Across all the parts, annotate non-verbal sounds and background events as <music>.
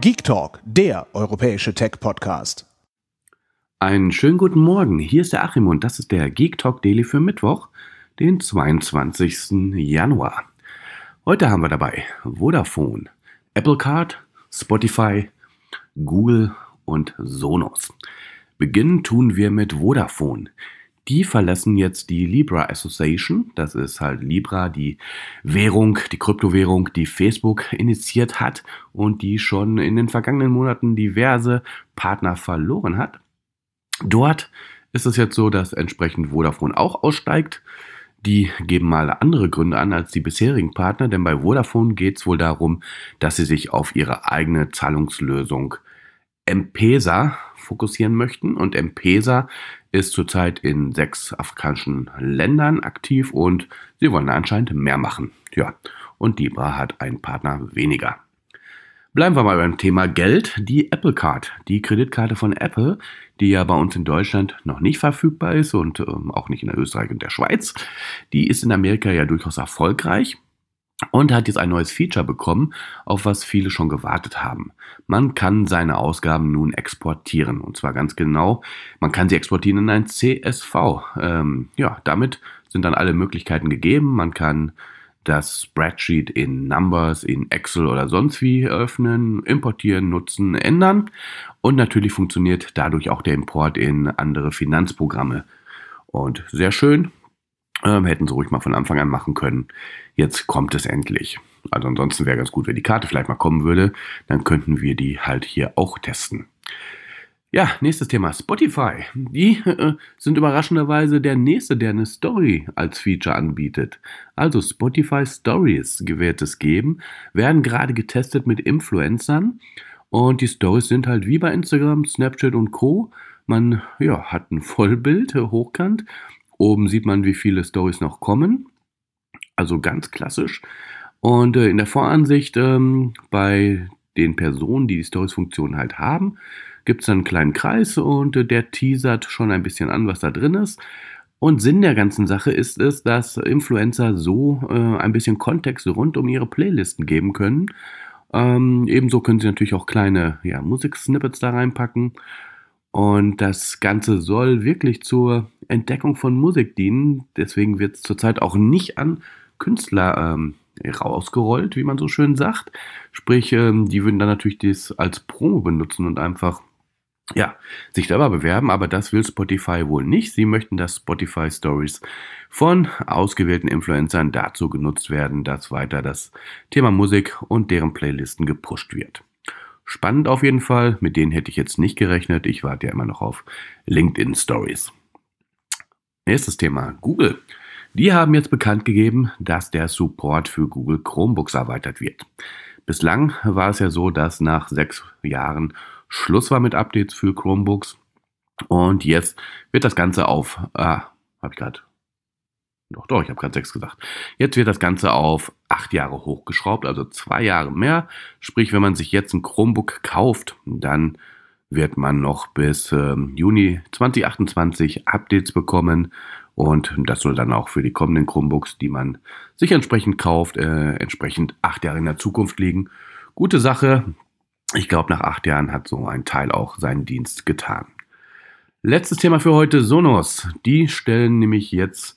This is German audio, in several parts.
Geek Talk, der europäische Tech-Podcast. Einen schönen guten Morgen, hier ist der Achim und das ist der Geek Talk Daily für Mittwoch, den 22. Januar. Heute haben wir dabei Vodafone, Apple Card, Spotify, Google und Sonos. Beginnen tun wir mit Vodafone die verlassen jetzt die Libra Association. Das ist halt Libra, die Währung, die Kryptowährung, die Facebook initiiert hat und die schon in den vergangenen Monaten diverse Partner verloren hat. Dort ist es jetzt so, dass entsprechend Vodafone auch aussteigt. Die geben mal andere Gründe an als die bisherigen Partner, denn bei Vodafone geht es wohl darum, dass sie sich auf ihre eigene Zahlungslösung M-Pesa fokussieren möchten. Und M-Pesa ist zurzeit in sechs afrikanischen Ländern aktiv und sie wollen anscheinend mehr machen. Ja, und Libra hat einen Partner weniger. Bleiben wir mal beim Thema Geld. Die Apple Card, die Kreditkarte von Apple, die ja bei uns in Deutschland noch nicht verfügbar ist und ähm, auch nicht in der Österreich und der Schweiz, die ist in Amerika ja durchaus erfolgreich und hat jetzt ein neues Feature bekommen, auf was viele schon gewartet haben. Man kann seine Ausgaben nun exportieren und zwar ganz genau. Man kann sie exportieren in ein CSV. Ähm, ja, damit sind dann alle Möglichkeiten gegeben. Man kann das Spreadsheet in Numbers, in Excel oder sonst wie öffnen, importieren, nutzen, ändern. Und natürlich funktioniert dadurch auch der Import in andere Finanzprogramme. Und sehr schön, ähm, hätten sie ruhig mal von Anfang an machen können. Jetzt kommt es endlich. Also ansonsten wäre ganz gut, wenn die Karte vielleicht mal kommen würde. Dann könnten wir die halt hier auch testen. Ja, nächstes Thema Spotify. Die äh, äh sind überraschenderweise der nächste, der eine Story als Feature anbietet. Also Spotify Stories wird es geben, werden gerade getestet mit Influencern und die Stories sind halt wie bei Instagram, Snapchat und Co. Man ja, hat ein Vollbild äh, hochkant Oben sieht man, wie viele Stories noch kommen. Also ganz klassisch. Und äh, in der Voransicht ähm, bei den Personen, die die Stories-Funktion halt haben, gibt es dann einen kleinen Kreis und äh, der teasert schon ein bisschen an, was da drin ist. Und Sinn der ganzen Sache ist es, dass Influencer so äh, ein bisschen Kontext rund um ihre Playlisten geben können. Ähm, ebenso können sie natürlich auch kleine ja, Musiksnippets da reinpacken. Und das Ganze soll wirklich zur Entdeckung von Musik dienen. Deswegen wird es zurzeit auch nicht an Künstler ähm, rausgerollt, wie man so schön sagt. Sprich, ähm, die würden dann natürlich das als Promo benutzen und einfach ja, sich selber bewerben, aber das will Spotify wohl nicht. Sie möchten, dass Spotify Stories von ausgewählten Influencern dazu genutzt werden, dass weiter das Thema Musik und deren Playlisten gepusht wird. Spannend auf jeden Fall, mit denen hätte ich jetzt nicht gerechnet. Ich warte ja immer noch auf LinkedIn Stories. Nächstes Thema, Google. Die haben jetzt bekannt gegeben, dass der Support für Google Chromebooks erweitert wird. Bislang war es ja so, dass nach sechs Jahren Schluss war mit Updates für Chromebooks. Und jetzt wird das Ganze auf, ah, hab ich gerade, doch, doch, ich habe gerade sechs gesagt. Jetzt wird das Ganze auf acht Jahre hochgeschraubt, also zwei Jahre mehr. Sprich, wenn man sich jetzt ein Chromebook kauft, dann wird man noch bis ähm, Juni 2028 Updates bekommen. Und das soll dann auch für die kommenden Chromebooks, die man sich entsprechend kauft, äh, entsprechend acht Jahre in der Zukunft liegen. Gute Sache. Ich glaube, nach acht Jahren hat so ein Teil auch seinen Dienst getan. Letztes Thema für heute, Sonos. Die stellen nämlich jetzt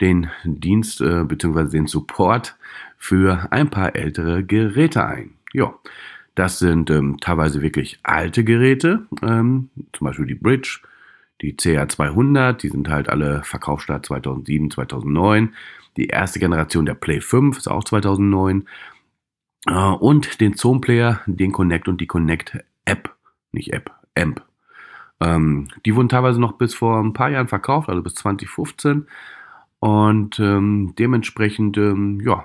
den Dienst äh, bzw. den Support für ein paar ältere Geräte ein. Ja, das sind ähm, teilweise wirklich alte Geräte, ähm, zum Beispiel die Bridge, die CA200, die sind halt alle Verkaufsstart 2007, 2009. Die erste Generation der Play 5 ist auch 2009. Äh, und den Zone Player, den Connect und die Connect App, nicht App, Amp. Ähm, die wurden teilweise noch bis vor ein paar Jahren verkauft, also bis 2015. Und ähm, dementsprechend, ähm, ja,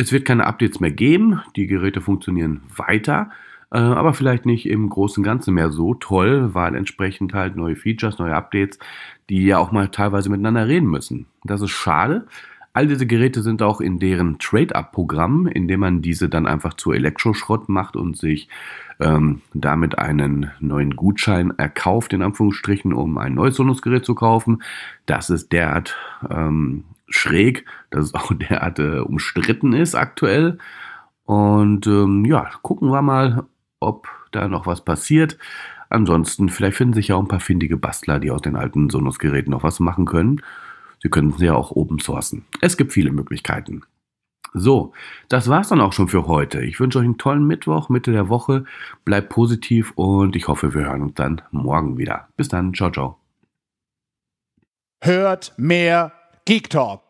es wird keine Updates mehr geben, die Geräte funktionieren weiter, äh, aber vielleicht nicht im großen und Ganzen mehr so toll, weil entsprechend halt neue Features, neue Updates, die ja auch mal teilweise miteinander reden müssen. Das ist schade. All diese Geräte sind auch in deren Trade-Up-Programm, in dem man diese dann einfach zu Elektroschrott macht und sich ähm, damit einen neuen Gutschein erkauft, in Anführungsstrichen, um ein neues Sonos-Gerät zu kaufen. Das ist derart ähm, schräg, dass es <laughs> auch derart äh, umstritten ist aktuell. Und ähm, ja, gucken wir mal, ob da noch was passiert. Ansonsten, vielleicht finden sich ja auch ein paar findige Bastler, die aus den alten Sonos-Geräten noch was machen können. Sie können sie ja auch open sourcen. Es gibt viele Möglichkeiten. So, das war's dann auch schon für heute. Ich wünsche euch einen tollen Mittwoch, Mitte der Woche. Bleibt positiv und ich hoffe, wir hören uns dann morgen wieder. Bis dann, ciao, ciao. Hört mehr Geek Talk.